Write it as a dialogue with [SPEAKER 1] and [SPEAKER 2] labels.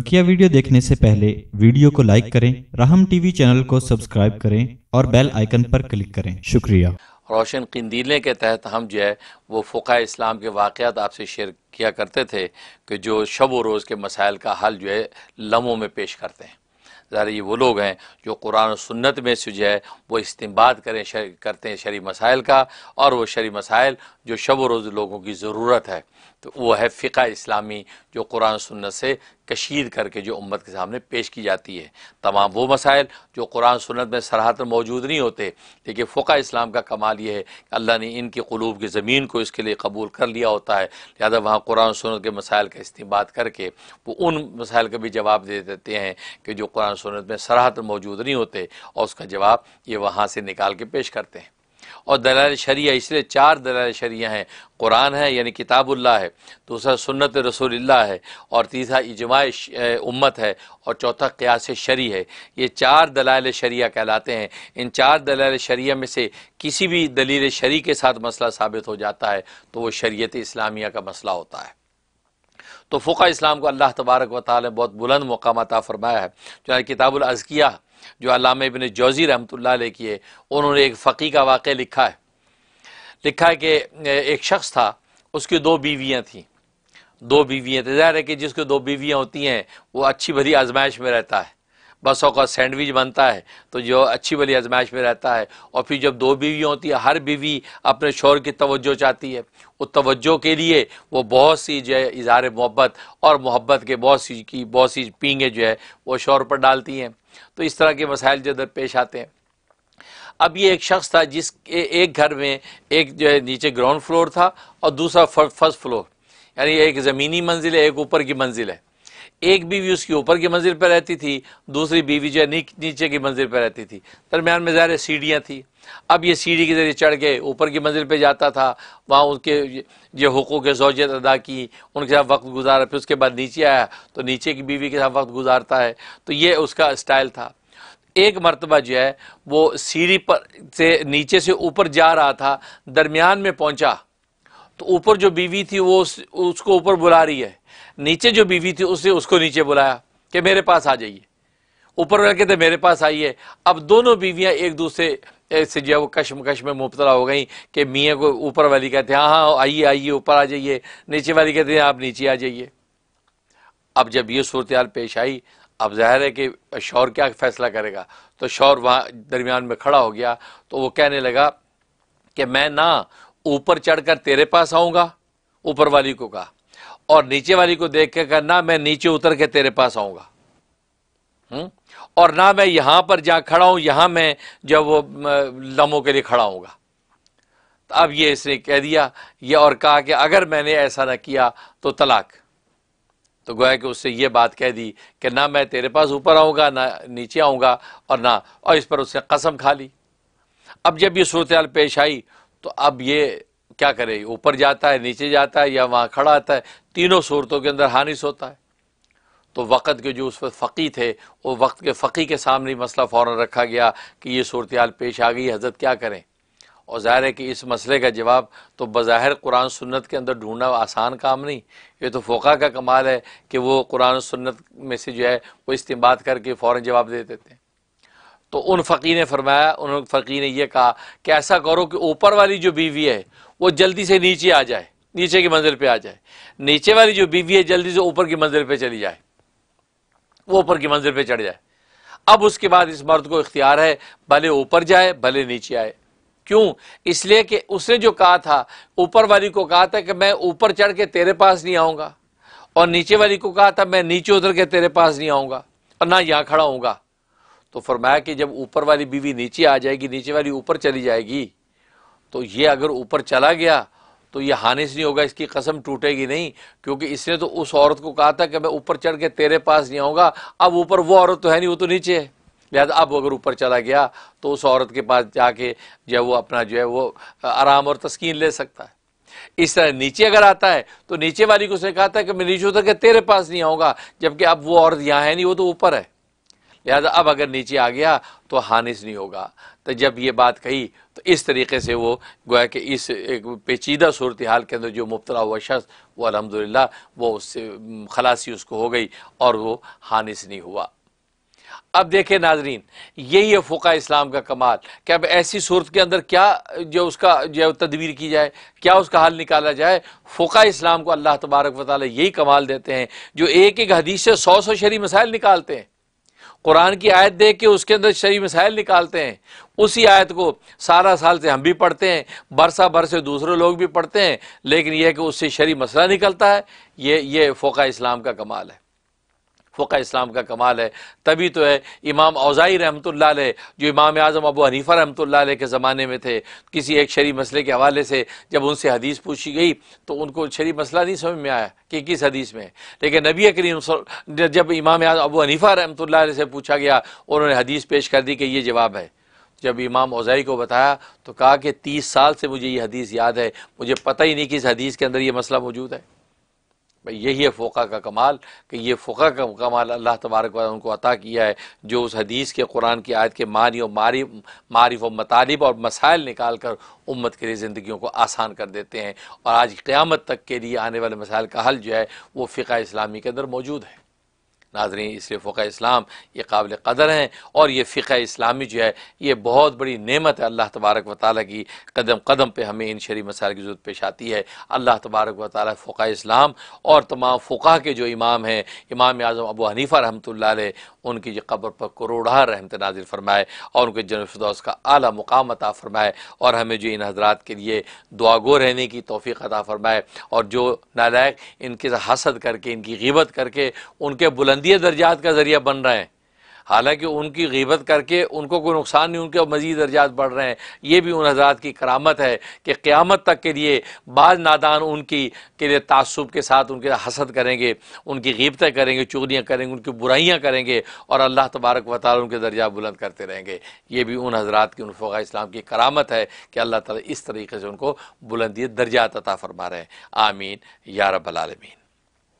[SPEAKER 1] बकिया वीडियो देखने से पहले वीडियो को लाइक करें राहम टीवी चैनल को सब्सक्राइब करें और बेल आइकन पर क्लिक करें शुक्रिया रोशन कंदीले के तहत हम जो है वो फ़ुका इस्लाम के वाक़ात आपसे शेयर किया करते थे कि जो शब व रोज़ के मसाइल का हल जो है लम्हों में पेश करते हैं ज़ाहिर ये वो लोग हैं जो कुरान और सुन्नत में से जो है वो इस्तेमाल करें शर, करते हैं शरी मसाइल का और वो शरी मसाइल जो शब रोज़ लोगों की ज़रूरत है तो वो है फ़िका इस्लामी जो कुरान सुन्नत से कशीद करके जो उम्मत के सामने पेश की जाती है तमाम वो मसाइल जो कुरान सुन्नत में सराहतन मौजूद नहीं होते लेकिन फ़िका इस्लाम का कमाल ये है कि अल्लाह ने इनकी क़लूब की ज़मीन को इसके लिए कबूल कर लिया होता है लिहाजा वहाँ कुरान सुनत के मसाइल का इस्तेमाल करके वो उन मसाइल का भी जवाब दे देते हैं कि जो कुरान सुनत में सराहतन मौजूद नहीं होते और उसका जवाब ये वहाँ से निकाल के पेश करते हैं और दलाल शरिया इसलिए चार दलाल शरिया हैं कुरान है यानी किताबुल्ला है दूसरा सुन्नत रसूलुल्लाह है और तीसरा इजमाय उम्मत है और चौथा क्यास शरी है ये चार दलाल शरिया कहलाते हैं इन चार दलाल शरिया में से किसी भी दलील शरी के साथ मसला साबित हो जाता है तो वो शरीत इस्लामिया का मसला होता है तो फ़ुका इस्लाम को अल्लाह तबारक वाली ने बहुत बुलंद मकाम अता फ़रमाया है जो किताबुल अज़किया जो अलामा इबन जौज़ी रहमत ला की है उन्होंने एक फ़की का वाक़ लिखा है लिखा है कि एक शख्स था उसकी दो बीवियाँ थीं दो बीवियाँ थे ज़ाहिर है कि जिसको दो बीवियाँ होती हैं वो अच्छी भरी आजमाइश में रहता है बसों का सैंडविच बनता है तो जो अच्छी वाली आजमाइश में रहता है और फिर जब दो बीवी होती है हर बीवी अपने शोर की तवज्जो चाहती है उस तवज्जो के लिए वो बहुत सी जो है इजहार मोहब्बत और मोहब्बत के बहुत सी की बहुत सी पींगे जो है वो शोर पर डालती हैं तो इस तरह के मसाइल जो इधर पेश आते हैं अब ये एक शख्स था जिस एक घर में एक जो है नीचे ग्राउंड फ्लोर था और दूसरा फर्स्ट फ्लोर यानी एक ज़मीनी मंजिल है एक ऊपर की मंजिल है एक बीवी उसकी ऊपर की मंजिल पर रहती थी दूसरी बीवी जो है नीचे की मंजिल पर रहती थी दरमियान में ज़ाहिर सीढ़ियाँ थी अब ये सीढ़ी के ज़रिए चढ़ के ऊपर की मंजिल पे जाता था वहाँ उनके ये हकूक़ सोजियत अदा की उनके साथ वक्त गुजारा फिर उसके बाद नीचे आया तो नीचे की बीवी के साथ वक्त गुजारता है तो ये उसका स्टाइल था एक मरतबा जो है वो सीढ़ी पर से नीचे से ऊपर जा रहा था दरमियान में पहुँचा तो ऊपर जो बीवी थी वो उसको ऊपर बुला रही है नीचे जो बीवी थी उसने उसको नीचे बुलाया कि मेरे पास आ जाइए ऊपर वाले कहते मेरे पास आइए अब दोनों बीवियां एक दूसरे से जो है वो कशमकश में मुबतला हो गई कि मियाँ को ऊपर वाली कहते हैं हाँ हाँ आइए आइए ऊपर आ जाइए नीचे वाली कहते हैं आप नीचे आ जाइए अब जब ये सूरत पेश आई अब जाहिर है कि शौर क्या फैसला करेगा तो शौर वहाँ दरमियान में खड़ा हो गया तो वो कहने लगा कि मैं ना ऊपर चढ़कर तेरे पास आऊँगा ऊपर वाली को कहा और नीचे वाली को देख के करना मैं नीचे उतर के तेरे पास आऊंगा हम्म? और ना मैं यहां पर जहां खड़ा हूं यहां मैं जब वो लम्हों के लिए खड़ा होगा तो अब ये इसने कह दिया ये और कहा कि अगर मैंने ऐसा ना किया तो तलाक तो गोया कि उससे ये बात कह दी कि ना मैं तेरे पास ऊपर आऊंगा ना नीचे आऊंगा और ना और इस पर उसने कसम खा ली अब जब ये सूरत पेश आई तो अब ये क्या करे ऊपर जाता है नीचे जाता है या वहाँ खड़ा आता है तीनों सूरतों के अंदर हानिस होता है तो वक़्त के जो उस वक्त फ़की थे वो वक्त के फ़की के सामने ही मसला फ़ौर रखा गया कि ये सूरत हाल पेश आ गई हजरत क्या करें और ज़ाहिर है कि इस मसले का जवाब तो बज़ाहिर कुरान सुन्नत के अंदर ढूंढना आसान काम नहीं ये तो फ़ोका का कमाल है कि वो कुरान सुन्नत में से जो है वो इस्तेमाल करके फ़ौर जवाब दे देते हैं तो उन फ़कीर ने फरमाया उन फ़कीर ने यह कहा कि ऐसा करो कि ऊपर वाली जो बीवी है वो जल्दी से नीचे आ जाए नीचे की मंजिल पे आ जाए नीचे वाली जो बीवी है जल्दी से ऊपर की मंजिल पे चली जाए वो ऊपर की मंजिल पे चढ़ जाए अब उसके बाद इस मर्द को इख्तियार है भले ऊपर जाए भले नीचे आए क्यों इसलिए कि उसने जो कहा था ऊपर वाली को कहा था कि मैं ऊपर चढ़ के तेरे पास नहीं आऊँगा और नीचे वाली को कहा था मैं नीचे उतर के तेरे पास नहीं आऊँगा और ना यहाँ खड़ा होऊंगा तो फरमाया कि जब ऊपर वाली बीवी नीचे आ जाएगी नीचे वाली ऊपर चली जाएगी तो ये अगर ऊपर चला गया तो ये हानिस नहीं होगा इसकी कसम टूटेगी नहीं क्योंकि इसने तो उस औरत को कहा था कि मैं ऊपर चढ़ के तेरे पास नहीं आऊँगा अब ऊपर वो औरत तो है नहीं वो तो नीचे है लिहाजा अब अगर ऊपर चला गया तो उस औरत के पास जाके जो है वो अपना जो है वो आराम और तस्कीन ले सकता है इस तरह नीचे अगर आता है तो नीचे वाली को उसने कहा था कि मैं नीचे उतर के तेरे पास नहीं आऊँगा जबकि अब वो औरत यहाँ है नहीं वो तो ऊपर है लिहाजा अब अगर नीचे आ गया तो हानिस नहीं होगा तो जब ये बात कही तो इस तरीके से वो गोया कि इस एक पेचीदा सूरत हाल के अंदर जो मुबतला हुआ शख्स वो अलहमदिल्ला वो उससे खलासी उसको हो गई और वो हानिस नहीं हुआ अब देखे नाजरीन यही है फोका इस्लाम का कमाल कि अब ऐसी सूरत के अंदर क्या जो उसका जो तदबीर की जाए क्या उसका हल निकाला जाए फोका इस्लाम को अल्लाह तबारक वाली यही कमाल देते हैं जो एक एक हदीस से सौ सौ शरी मसाइल निकालते हैं कुरान की आयत देख के उसके अंदर शरी मिसाइल निकालते हैं उसी आयत को सारा साल से हम भी पढ़ते हैं बरसा भर से दूसरे लोग भी पढ़ते हैं लेकिन यह कि उससे शरी मसला निकलता है ये ये फ़ोका इस्लाम का कमाल है फ़ुका इस्लाम का कमाल है तभी तो है इमाम अवज़ाई रहमत जो इमाम आज़म अबू हनीफ़ा रहमत के ज़माने में थे किसी एक शरी मसले के हवाले से जब उनसे हदीस पूछी गई तो उनको शरी मसला नहीं समझ में आया कि किस हदीस में लेकिन नबी करीम जब इमाम आज़म अबू हनीफ़ा रहमत से पूछा गया उन्होंने हदीस पेश कर दी कि ये जवाब है जब इमाम ओजाई को बताया तो कहा कि तीस साल से मुझे ये हदीस याद है मुझे पता ही नहीं कि इस हदीस के अंदर ये मसला मौजूद है भाई यही है फ़ोका का कमाल कि ये फ़ोका का कमाल अल्लाह तबारक उनको अता किया है जो उस हदीस के कुरान की आयत के मानी और मारी मारिफ व मतालिब और मसाइल निकाल कर उम्मत के लिए ज़िंदगियों को आसान कर देते हैं और आज क़्यामत तक के लिए आने वाले मसाइल का हल जो है वो फ़िका इस्लामी के अंदर मौजूद है नाजरी इसलिए फ़ोका इस्लाम ये काबिल कदर हैं और ये फ़िका इस्लामी जो है ये बहुत बड़ी नेमत है अल्लाह तबारक व ताली की कदम कदम पर हमें इन शरी मसाइल की ज़रूरत पेश आती है अल्लाह तबारक व ताली फ़ुका इस्लाम और तमाम फ़ोका के जो इमाम हैं इमाम आजम अबू हनीफ़ा रहमत उनकी जो कब्र पर करोड़ा रहमत नाजिर फरमाए और उनके जनफदौस का अली मुकाम अता फ़रमाए और हमें जो इन हजरात के लिए दुआगो रहने की तोफ़ी अता फ़रमाए और जो नालायक इनके हसद करके इनकी गिबत करके उनके बुलंद बुलंदिया दर्जात का ज़रिया बन रहे हैं हालांकि उनकी गिबत करके उनको कोई नुकसान नहीं उनके और मज़ीद दर्जात बढ़ रहे हैं ये भी उन हजरात की करामत है कि क़्यामत तक के लिए बाद नादान उनकी के लिए तसब के साथ उनके हसद करेंगे उनकी गिबतें करेंगे चुगलियाँ करेंगे उनकी बुराइयाँ करेंगे और अल्लाह तबारक व ताल उनके दर्जा बुलंद करते रहेंगे ये भी उन हजरात की उनफा इस्लाम की करामत है कि अल्लाह ताली इस तरीके से उनको बुलंदी दर्जात अता फरमा रहे हैं आमीन या रबालमीन